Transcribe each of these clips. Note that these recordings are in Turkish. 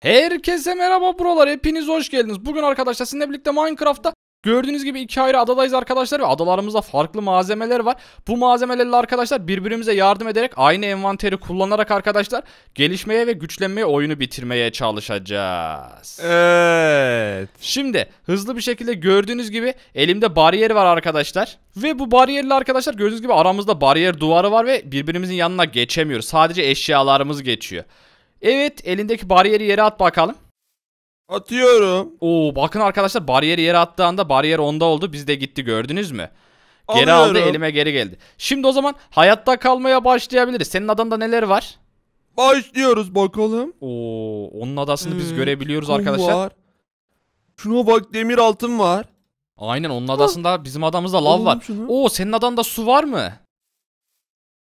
Herkese merhaba buralar hepiniz hoş geldiniz. Bugün arkadaşlar sizinle birlikte Minecraft'ta gördüğünüz gibi iki ayrı adadayız arkadaşlar ve adalarımızda farklı malzemeler var. Bu malzemelerle arkadaşlar birbirimize yardım ederek aynı envanteri kullanarak arkadaşlar gelişmeye ve güçlenmeye oyunu bitirmeye çalışacağız. Evet. Şimdi hızlı bir şekilde gördüğünüz gibi elimde bariyer var arkadaşlar. Ve bu bariyerle arkadaşlar gördüğünüz gibi aramızda bariyer duvarı var ve birbirimizin yanına geçemiyoruz. Sadece eşyalarımız geçiyor. Evet elindeki bariyeri yere at bakalım. Atıyorum. Oo bakın arkadaşlar bariyeri yere attığında bariyer onda oldu. Biz de gitti gördünüz mü? Geri Alıyorum. aldı elime geri geldi. Şimdi o zaman hayatta kalmaya başlayabiliriz. Senin adanda neler var? Başlıyoruz bakalım. Oo onun adasını biz hmm, görebiliyoruz arkadaşlar. var. Şuna bak demir altın var. Aynen onun adasında bizim adamızda lav var. şunu. Oo senin adanda su var mı?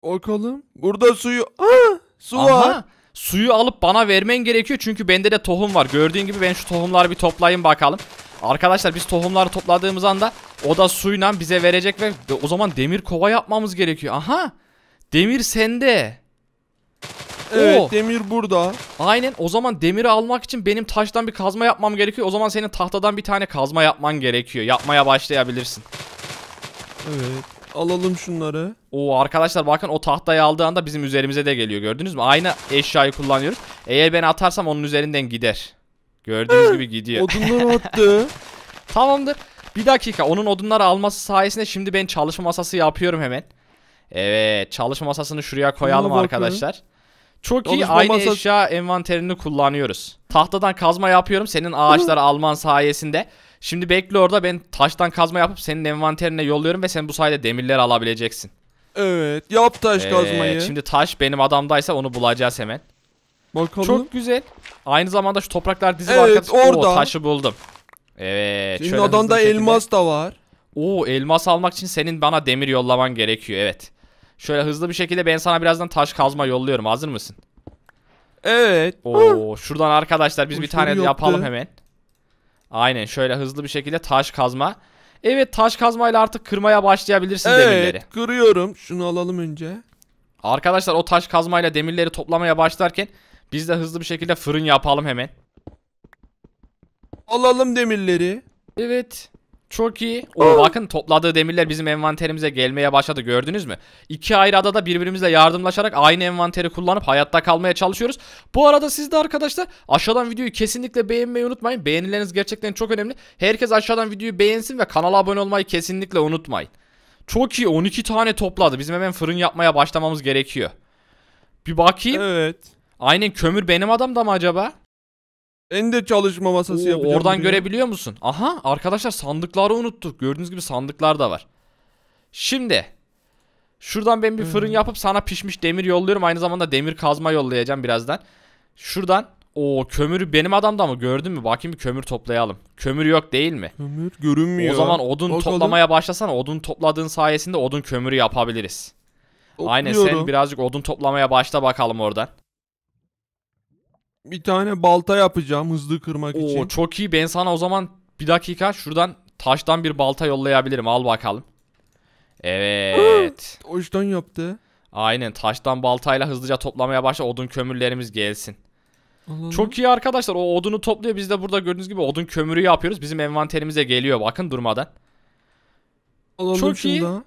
Bakalım. Burada suyu. Aa, ah! su Aha. var. Suyu alıp bana vermen gerekiyor çünkü bende de tohum var. Gördüğün gibi ben şu tohumları bir toplayayım bakalım. Arkadaşlar biz tohumları topladığımız anda o da suyla bize verecek ve o zaman demir kova yapmamız gerekiyor. Aha demir sende. Evet Oo. demir burada. Aynen o zaman demiri almak için benim taştan bir kazma yapmam gerekiyor. O zaman senin tahtadan bir tane kazma yapman gerekiyor. Yapmaya başlayabilirsin. Evet. Alalım şunları. O arkadaşlar bakın o tahtayı aldığı anda bizim üzerimize de geliyor gördünüz mü? Aynı eşyayı kullanıyoruz. Eğer ben atarsam onun üzerinden gider. Gördüğünüz gibi gidiyor. Odunları attı. Tamamdır. Bir dakika onun odunları alması sayesinde şimdi ben çalışma masası yapıyorum hemen. Evet çalışma masasını şuraya koyalım arkadaşlar. Çok iyi aynı masa... eşya envanterini kullanıyoruz. Tahtadan kazma yapıyorum senin ağaçları alman sayesinde. Şimdi bekle orada ben taştan kazma yapıp senin envanterine yolluyorum ve sen bu sayede demirleri alabileceksin. Evet yap taş kazmayı. Şimdi taş benim adamdaysa onu bulacağız hemen. Bakalım. Çok güzel. Aynı zamanda şu topraklar dizip evet, arkadaş. orada. Oo, taşı buldum. Evet. Senin adamda elmas da var. Oo elmas almak için senin bana demir yollaman gerekiyor evet. Şöyle hızlı bir şekilde ben sana birazdan taş kazma yolluyorum. Hazır mısın? Evet. Oo şuradan arkadaşlar biz Hoş bir tane yapalım hemen. Aynen şöyle hızlı bir şekilde taş kazma. Evet taş kazmayla artık kırmaya başlayabilirsin evet, demirleri. Evet kırıyorum. Şunu alalım önce. Arkadaşlar o taş kazmayla demirleri toplamaya başlarken biz de hızlı bir şekilde fırın yapalım hemen. Alalım demirleri. Evet. Çok iyi. Oo, bakın topladığı demirler bizim envanterimize gelmeye başladı gördünüz mü? İki ayrı adada birbirimizle yardımlaşarak aynı envanteri kullanıp hayatta kalmaya çalışıyoruz. Bu arada siz de arkadaşlar aşağıdan videoyu kesinlikle beğenmeyi unutmayın. Beğenileriniz gerçekten çok önemli. Herkes aşağıdan videoyu beğensin ve kanala abone olmayı kesinlikle unutmayın. Çok iyi 12 tane topladı. Bizim hemen fırın yapmaya başlamamız gerekiyor. Bir bakayım. Evet. Aynen kömür benim adam da mı acaba? En de çalışma masası yapacağım. Oradan buraya. görebiliyor musun? Aha arkadaşlar sandıkları unuttuk. Gördüğünüz gibi sandıklar da var. Şimdi şuradan ben bir fırın hmm. yapıp sana pişmiş demir yolluyorum. Aynı zamanda demir kazma yollayacağım birazdan. Şuradan o kömürü benim adamda mı gördün mü? Bakayım bir kömür toplayalım. Kömür yok değil mi? Kömür görünmüyor. O zaman odun Bakalım. toplamaya başlasana. Odun topladığın sayesinde odun kömürü yapabiliriz. Topluyorum. Aynen sen birazcık odun toplamaya başla bakalım oradan bir tane balta yapacağım hızlı kırmak Oo, için. Oo çok iyi. Ben sana o zaman bir dakika şuradan taştan bir balta yollayabilirim. Al bakalım. Evet. Taştan yaptı. Aynen taştan baltayla hızlıca toplamaya başla. Odun kömürlerimiz gelsin. Alalım. Çok iyi arkadaşlar. O odunu topluyor. Biz de burada gördüğünüz gibi odun kömürü yapıyoruz. Bizim envanterimize geliyor. Bakın durmadan. Alalım Çok şunda. iyi.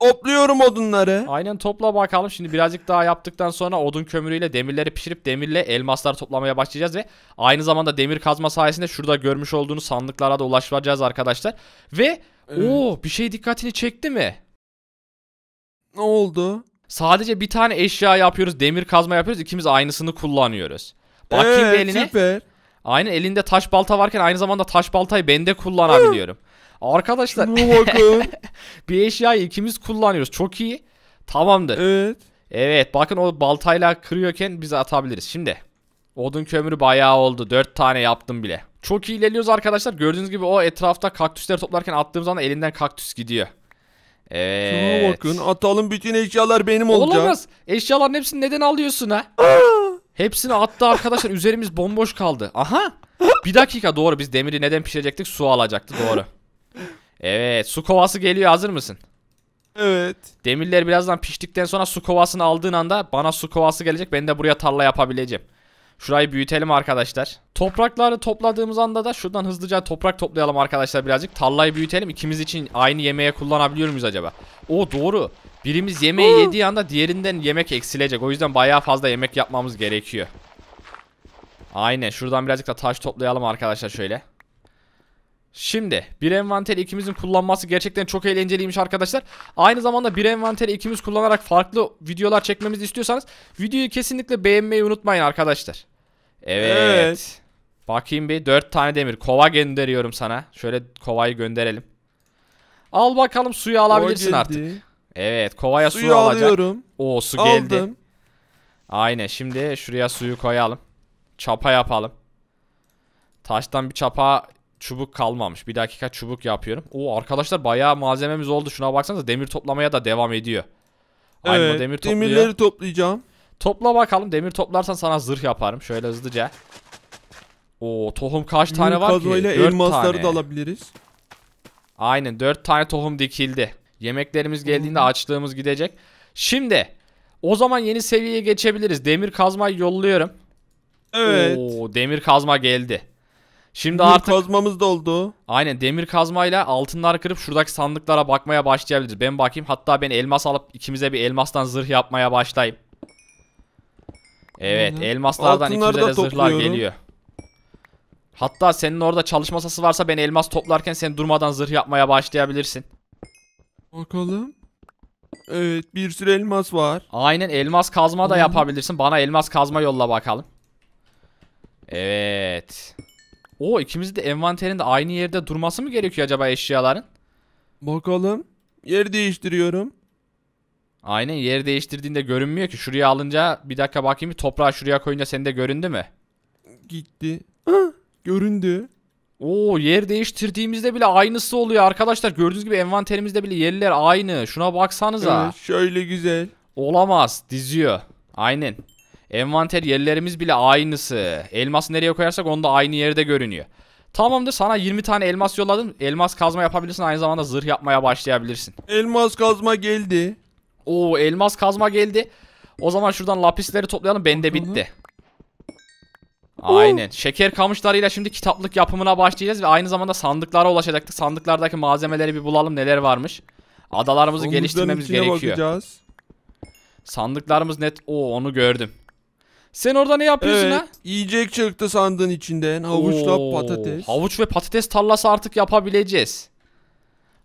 Topluyorum odunları. Aynen topla bakalım. Şimdi birazcık daha yaptıktan sonra odun kömürüyle demirleri pişirip demirle elmasları toplamaya başlayacağız ve aynı zamanda demir kazma sayesinde şurada görmüş olduğunuz sandıklara da ulaşacağız arkadaşlar. Ve evet. o bir şey dikkatini çekti mi? Ne oldu? Sadece bir tane eşya yapıyoruz. Demir kazma yapıyoruz. İkimiz aynısını kullanıyoruz. Bakayım evet, eline. Süper. Aynı elinde taş balta varken aynı zamanda taş baltayı bende kullanabiliyorum. Arkadaşlar. bakın. bir eşyayı ikimiz kullanıyoruz. Çok iyi. Tamamdır. Evet. Evet bakın o baltayla kırıyorken biz atabiliriz. Şimdi odun kömürü bayağı oldu. 4 tane yaptım bile. Çok iyi ilerliyoruz arkadaşlar. Gördüğünüz gibi o etrafta kaktüsleri toplarken attığımız zaman elinden kaktüs gidiyor. Evet. Şuna bakın atalım bütün eşyalar benim olacak. Olamaz. Eşyaların hepsini neden alıyorsun ha? Hepsini attı arkadaşlar. Üzerimiz bomboş kaldı. Aha. Bir dakika doğru biz demiri neden pişirecektik? Su alacaktı doğru. Evet su kovası geliyor hazır mısın? Evet. Demirler birazdan piştikten sonra su kovasını aldığın anda bana su kovası gelecek. Ben de buraya tarla yapabileceğim. Şurayı büyütelim arkadaşlar. Toprakları topladığımız anda da şuradan hızlıca toprak toplayalım arkadaşlar birazcık. Tarlayı büyütelim. İkimiz için aynı yemeğe kullanabiliyor muyuz acaba? O doğru. Birimiz yemeği yediği anda diğerinden yemek eksilecek. O yüzden bayağı fazla yemek yapmamız gerekiyor. Aynen. Şuradan birazcık da taş toplayalım arkadaşlar şöyle. Şimdi bir envanteri ikimizin kullanması gerçekten çok eğlenceliymiş arkadaşlar. Aynı zamanda bir envanteri ikimiz kullanarak farklı videolar çekmemizi istiyorsanız videoyu kesinlikle beğenmeyi unutmayın arkadaşlar. Evet. evet. Bakayım bir 4 tane demir kova gönderiyorum sana. Şöyle kovayı gönderelim. Al bakalım suyu alabilirsin artık. Evet kovaya suyu, suyu alacak. alıyorum. Oo su Aldım. geldi. Aynen şimdi şuraya suyu koyalım. Çapa yapalım. Taştan bir çapa çubuk kalmamış. Bir dakika çubuk yapıyorum. O arkadaşlar bayağı malzememiz oldu. Şuna baksanıza demir toplamaya da devam ediyor. Evet, Aynı demir topluyor. demirleri toplayacağım. Topla bakalım. Demir toplarsan sana zırh yaparım. Şöyle hızlıca. O tohum kaç tane var ki? Kazmayla elmasları tane. da alabiliriz. Aynen 4 tane tohum dikildi. Yemeklerimiz geldiğinde hmm. açlığımız gidecek. Şimdi o zaman yeni seviyeye geçebiliriz. Demir kazma yolluyorum. Evet. Oo, demir kazma geldi. Şimdi demir artık kazmamız da oldu. Aynen demir kazmayla altınlar kırıp şuradaki sandıklara bakmaya başlayabiliriz. Ben bakayım hatta ben elmas alıp ikimize bir elmastan zırh yapmaya başlayayım. Evet Hı -hı. elmaslardan Altınları ikimize de zırhlar geliyor. Hatta senin orada çalışma masası varsa ben elmas toplarken sen durmadan zırh yapmaya başlayabilirsin. Bakalım. Evet bir sürü elmas var. Aynen elmas kazma da yapabilirsin. Bana elmas kazma yolla bakalım. Evet. Evet. O ikimiz de envanterinde aynı yerde durması mı gerekiyor acaba eşyaların? Bakalım. Yer değiştiriyorum. Aynen yer değiştirdiğinde görünmüyor ki. Şuraya alınca bir dakika bakayım toprağı şuraya koyunca sende göründü mü? Gitti. göründü. Oo yer değiştirdiğimizde bile aynısı oluyor arkadaşlar. Gördüğünüz gibi envanterimizde bile yerler aynı. Şuna baksanıza. Evet, şöyle güzel. Olamaz diziyor. Aynen. Envanter yerlerimiz bile aynısı. Elmas nereye koyarsak onu da aynı yerde görünüyor. Tamamdır sana 20 tane elmas yolladım. Elmas kazma yapabilirsin aynı zamanda zırh yapmaya başlayabilirsin. Elmas kazma geldi. Oo elmas kazma geldi. O zaman şuradan lapisleri toplayalım. Bende bitti. Aynen. Şeker kamışlarıyla şimdi kitaplık yapımına başlayacağız ve aynı zamanda sandıklara ulaşacaktık. Sandıklardaki malzemeleri bir bulalım neler varmış. Adalarımızı Onlukların geliştirmemiz gerekiyor. Bakacağız. Sandıklarımız net. Oo onu gördüm. Sen orada ne yapıyorsun evet, ha? Yiyecek çıktı sandığın içinden. Havuçla Oo, patates. Havuç ve patates tarlası artık yapabileceğiz.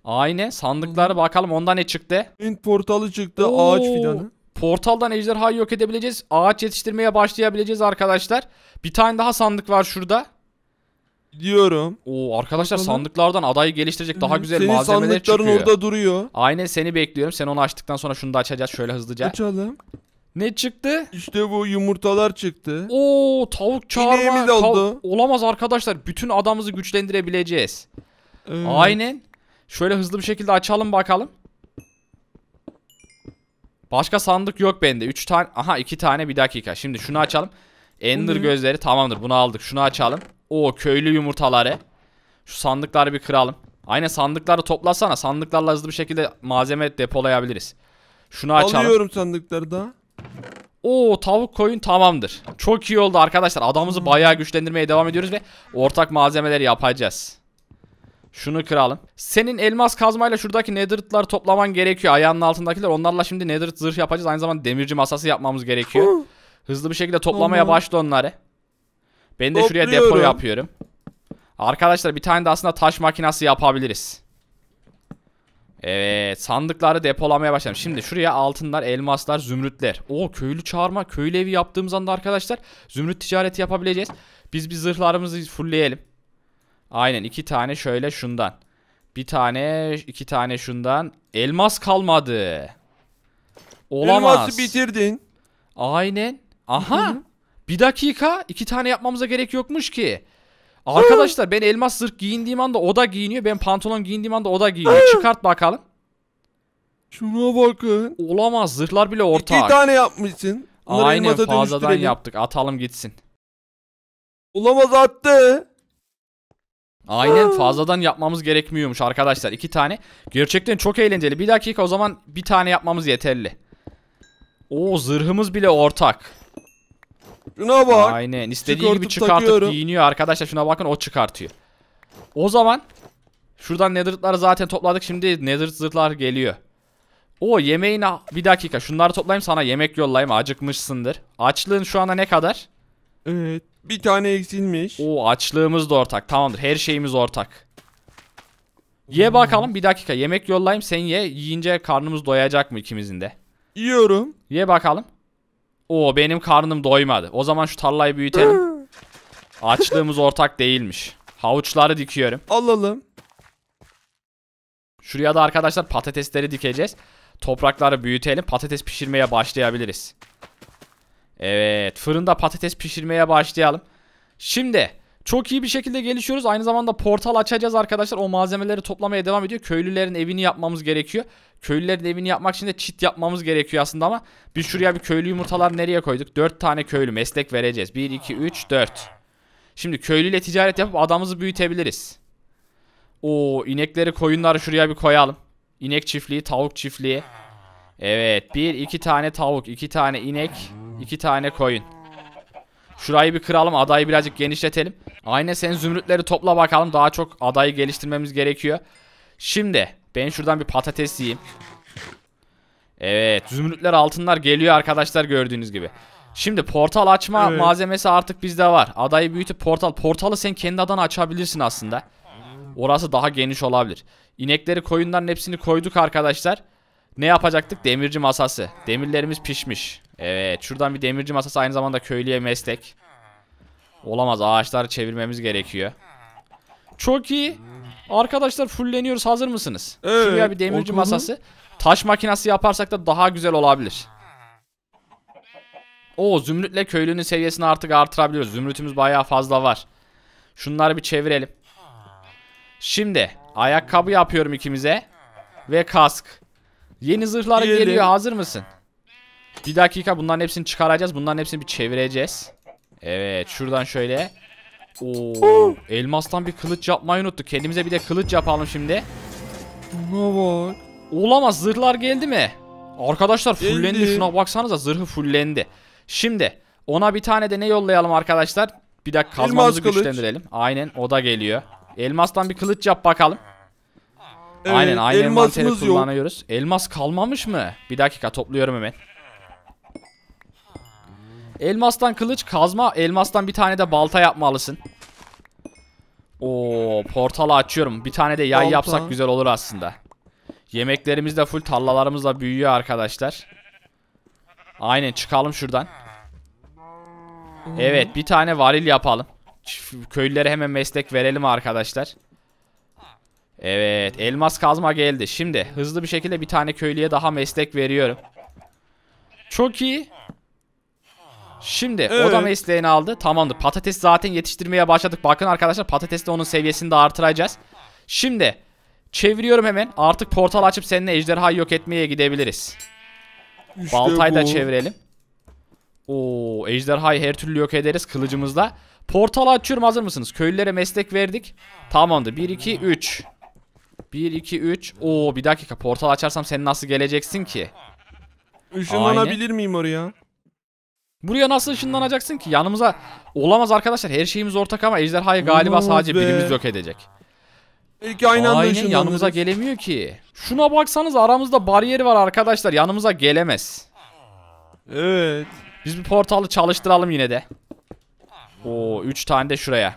Aynı. Sandıkları bakalım onda ne çıktı? Hint portalı çıktı. Oo. Ağaç fidanı. Portaldan ejderhayı yok edebileceğiz. Ağaç yetiştirmeye başlayabileceğiz arkadaşlar. Bir tane daha sandık var şurada. Diyorum. Oo arkadaşlar Bakalım. sandıklardan adayı geliştirecek daha güzel Senin malzemeler çıkıyor. Senin sandıkların orada duruyor. Aynen seni bekliyorum. Sen onu açtıktan sonra şunu da açacağız şöyle hızlıca. Açalım. Ne çıktı? İşte bu yumurtalar çıktı. Oo tavuk çağırma. İneğimiz oldu. Olamaz arkadaşlar. Bütün adamımızı güçlendirebileceğiz. Evet. Aynen. Şöyle hızlı bir şekilde açalım bakalım. Başka sandık yok bende. 3 tane. Aha 2 tane bir dakika. Şimdi şunu açalım. Ender gözleri tamamdır. Bunu aldık. Şunu açalım. O köylü yumurtaları. Şu sandıkları bir kıralım. Aynen sandıkları toplasana. Sandıklarla hızlı bir şekilde malzeme depolayabiliriz. Şunu açalım. Alıyorum sandıkları da. Oo tavuk koyun tamamdır. Çok iyi oldu arkadaşlar. Adamımızı bayağı güçlendirmeye devam ediyoruz ve ortak malzemeler yapacağız. Şunu kıralım. Senin elmas kazmayla şuradaki nether'tları toplaman gerekiyor. Ayağının altındakiler. Onlarla şimdi nether't zırh yapacağız. Aynı zamanda demirci masası yapmamız gerekiyor. Hızlı bir şekilde toplamaya başla onları. Ben de şuraya depo yapıyorum. Arkadaşlar bir tane de aslında taş makinası yapabiliriz. Evet sandıkları depolamaya başladım. Şimdi şuraya altınlar, elmaslar, zümrütler. O köylü çağırma, köylü evi yaptığımız anda arkadaşlar zümrüt ticareti yapabileceğiz. Biz bir zırhlarımızı fullleyelim. Aynen iki tane şöyle şundan. Bir tane, iki tane şundan. Elmas kalmadı. Olamaz. Elması bitirdin. Aynen. Aha. bir dakika. iki tane yapmamıza gerek yokmuş ki. Arkadaşlar ben elmas zırh giyindiğim anda o da giyiniyor. Ben pantolon giyindiğim anda o da giyiniyor. Çıkart bakalım. Şuna bakın. Olamaz zırhlar bile ortak. İki tane yapmışsın. Bunları Aynen fazladan yaptık. Atalım gitsin. Olamaz attı. Aynen fazladan yapmamız gerekmiyormuş arkadaşlar. iki tane. Gerçekten çok eğlenceli. Bir dakika o zaman bir tane yapmamız yeterli. O zırhımız bile ortak. Şuna bak. Aynen istediği Çıkartıp gibi çıkartıp takıyorum. giyiniyor arkadaşlar şuna bakın o çıkartıyor. O zaman şuradan nether'ları zaten topladık şimdi nether geliyor. O yemeğini bir dakika şunları toplayayım sana yemek yollayayım acıkmışsındır. Açlığın şu anda ne kadar? Evet bir tane eksilmiş. O açlığımız da ortak tamamdır her şeyimiz ortak. Ye hmm. bakalım bir dakika yemek yollayayım sen ye yiyince karnımız doyacak mı ikimizin de? Yiyorum. Ye bakalım. Oo benim karnım doymadı. O zaman şu tarlayı büyütelim. Açlığımız ortak değilmiş. Havuçları dikiyorum. Alalım. Şuraya da arkadaşlar patatesleri dikeceğiz. Toprakları büyütelim. Patates pişirmeye başlayabiliriz. Evet. Fırında patates pişirmeye başlayalım. Şimdi çok iyi bir şekilde gelişiyoruz. Aynı zamanda portal açacağız arkadaşlar. O malzemeleri toplamaya devam ediyor. Köylülerin evini yapmamız gerekiyor. Köylülerin evini yapmak için de çit yapmamız gerekiyor aslında ama biz şuraya bir köylü yumurtalar nereye koyduk? 4 tane köylü meslek vereceğiz. 1, 2, 3, 4. Şimdi köylüyle ticaret yapıp adamımızı büyütebiliriz. Oo inekleri koyunları şuraya bir koyalım. İnek çiftliği, tavuk çiftliği. Evet, bir iki tane tavuk, iki tane inek, iki tane koyun. Şurayı bir kıralım. Adayı birazcık genişletelim. Aynen sen zümrütleri topla bakalım. Daha çok adayı geliştirmemiz gerekiyor. Şimdi ben şuradan bir patates yiyeyim. Evet zümrütler altınlar geliyor arkadaşlar gördüğünüz gibi. Şimdi portal açma evet. malzemesi artık bizde var. Adayı büyütüp portal. Portalı sen kendi adana açabilirsin aslında. Orası daha geniş olabilir. İnekleri koyunların hepsini koyduk arkadaşlar. Ne yapacaktık? Demirci masası. Demirlerimiz pişmiş. Evet şuradan bir demirci masası aynı zamanda köylüye meslek. Olamaz ağaçları çevirmemiz gerekiyor. Çok iyi. Arkadaşlar fulleniyoruz hazır mısınız? Ee, Şuraya bir demirci okudum. masası. Taş makinesi yaparsak da daha güzel olabilir. O zümrütle köylünün seviyesini artık artırabiliyoruz. Zümrütümüz bayağı fazla var. Şunları bir çevirelim. Şimdi ayakkabı yapıyorum ikimize. Ve kask. Yeni zırhlar geliyor hazır mısın? Bir dakika bunların hepsini çıkaracağız. Bunların hepsini bir çevireceğiz. Evet şuradan şöyle. Oo, elmastan bir kılıç yapmayı unuttuk. Kendimize bir de kılıç yapalım şimdi. Ne var? Olamaz zırhlar geldi mi? Arkadaşlar fullendi. Şuna baksanıza zırhı fullendi. Şimdi ona bir tane de ne yollayalım arkadaşlar? Bir dakika kazmamızı Elmas kılıç. güçlendirelim. Aynen o da geliyor. Elmastan bir kılıç yap bakalım. Evet, aynen aynen elmasımız kullanıyoruz. Elmas kalmamış mı? Bir dakika topluyorum hemen. Elmastan kılıç, kazma. Elmastan bir tane de balta yapmalısın. Oo, portalı açıyorum. Bir tane de yay balta. yapsak güzel olur aslında. Yemeklerimiz de full tarlalarımız da büyüyor arkadaşlar. Aynen çıkalım şuradan. Evet bir tane varil yapalım. Köylülere hemen meslek verelim arkadaşlar. Evet elmas kazma geldi. Şimdi hızlı bir şekilde bir tane köylüye daha meslek veriyorum. Çok iyi. Şimdi evet. o da mesleğini aldı. Tamamdır. Patates zaten yetiştirmeye başladık. Bakın arkadaşlar patates de onun seviyesini de artıracağız. Şimdi çeviriyorum hemen. Artık portal açıp seninle ejderhayı yok etmeye gidebiliriz. İşte Baltayı bu. da çevirelim. Oo, ejderhayı her türlü yok ederiz kılıcımızla. Portal açıyorum hazır mısınız? Köylülere meslek verdik. Tamamdır. 1 2 3. 1 2 3. Oo bir dakika portal açarsam sen nasıl geleceksin ki? Işınlanabilir miyim oraya? Buraya nasıl ışınlanacaksın ki? Yanımıza olamaz arkadaşlar. Her şeyimiz ortak ama ejderhayı galiba Olmaz sadece be. birimiz yok edecek. Belki aynı anda Aynen yanımıza gelemiyor ki. Şuna baksanız aramızda bariyer var arkadaşlar. Yanımıza gelemez. Evet. Biz bir portalı çalıştıralım yine de. Oo 3 tane de şuraya.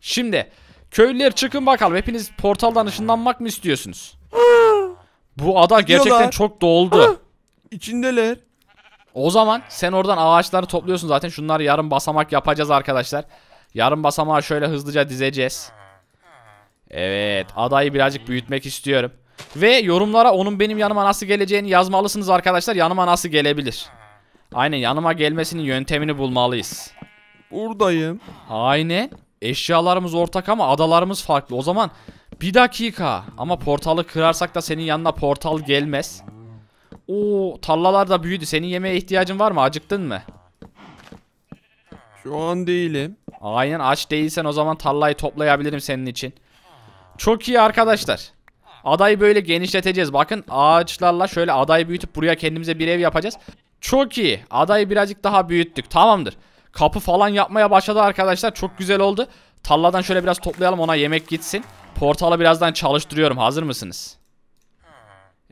Şimdi köylüler çıkın bakalım. Hepiniz portaldan ışınlanmak mı istiyorsunuz? Bu ada gerçekten çok doldu. İçindeler. O zaman sen oradan ağaçları topluyorsun zaten. Şunlar yarım basamak yapacağız arkadaşlar. Yarım basamağı şöyle hızlıca dizeceğiz. Evet adayı birazcık büyütmek istiyorum. Ve yorumlara onun benim yanıma nasıl geleceğini yazmalısınız arkadaşlar. Yanıma nasıl gelebilir? Aynen yanıma gelmesinin yöntemini bulmalıyız. Buradayım. Aynen. Eşyalarımız ortak ama adalarımız farklı. O zaman bir dakika. Ama portalı kırarsak da senin yanına portal gelmez. Oo tallalar da büyüdü. Senin yemeğe ihtiyacın var mı? Acıktın mı? Şu an değilim. Aynen aç değilsen o zaman tallayı toplayabilirim senin için. Çok iyi arkadaşlar. Adayı böyle genişleteceğiz. Bakın ağaçlarla şöyle adayı büyütüp buraya kendimize bir ev yapacağız. Çok iyi. Adayı birazcık daha büyüttük. Tamamdır. Kapı falan yapmaya başladı arkadaşlar. Çok güzel oldu. Talla'dan şöyle biraz toplayalım ona yemek gitsin. Portalı birazdan çalıştırıyorum. Hazır mısınız?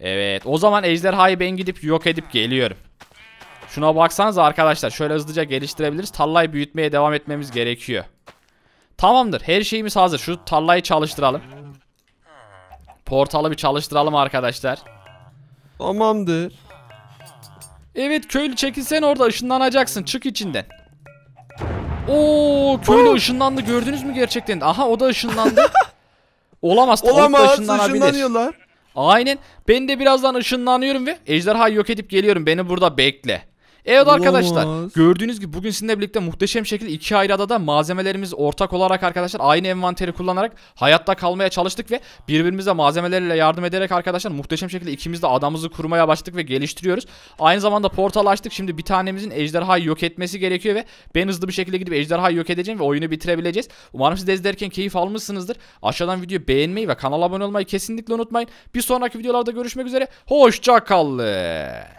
Evet o zaman ejderhayı ben gidip yok edip geliyorum. Şuna baksanız arkadaşlar şöyle hızlıca geliştirebiliriz. Tallayı büyütmeye devam etmemiz gerekiyor. Tamamdır her şeyimiz hazır. Şu tallayı çalıştıralım. Portalı bir çalıştıralım arkadaşlar. Tamamdır. Evet köylü çekilsen orada ışınlanacaksın. Çık içinden. Oo köylü Oo. ışınlandı gördünüz mü gerçekten? Aha o da ışınlandı. Olamaz. Olamaz ışınlanabilir. ışınlanıyorlar. Aynen. Ben de birazdan ışınlanıyorum ve Ejderhayı yok edip geliyorum. Beni burada bekle. Evet Olamaz. arkadaşlar gördüğünüz gibi bugün sizinle birlikte muhteşem şekilde iki ayrı adada malzemelerimiz ortak olarak arkadaşlar aynı envanteri kullanarak hayatta kalmaya çalıştık ve birbirimize malzemelerle yardım ederek arkadaşlar muhteşem şekilde ikimiz de adamızı kurmaya başladık ve geliştiriyoruz. Aynı zamanda portal açtık şimdi bir tanemizin ejderhayı yok etmesi gerekiyor ve ben hızlı bir şekilde gidip ejderhayı yok edeceğim ve oyunu bitirebileceğiz. Umarım siz de izlerken keyif almışsınızdır. Aşağıdan videoyu beğenmeyi ve kanala abone olmayı kesinlikle unutmayın. Bir sonraki videolarda görüşmek üzere. Hoşçakalın.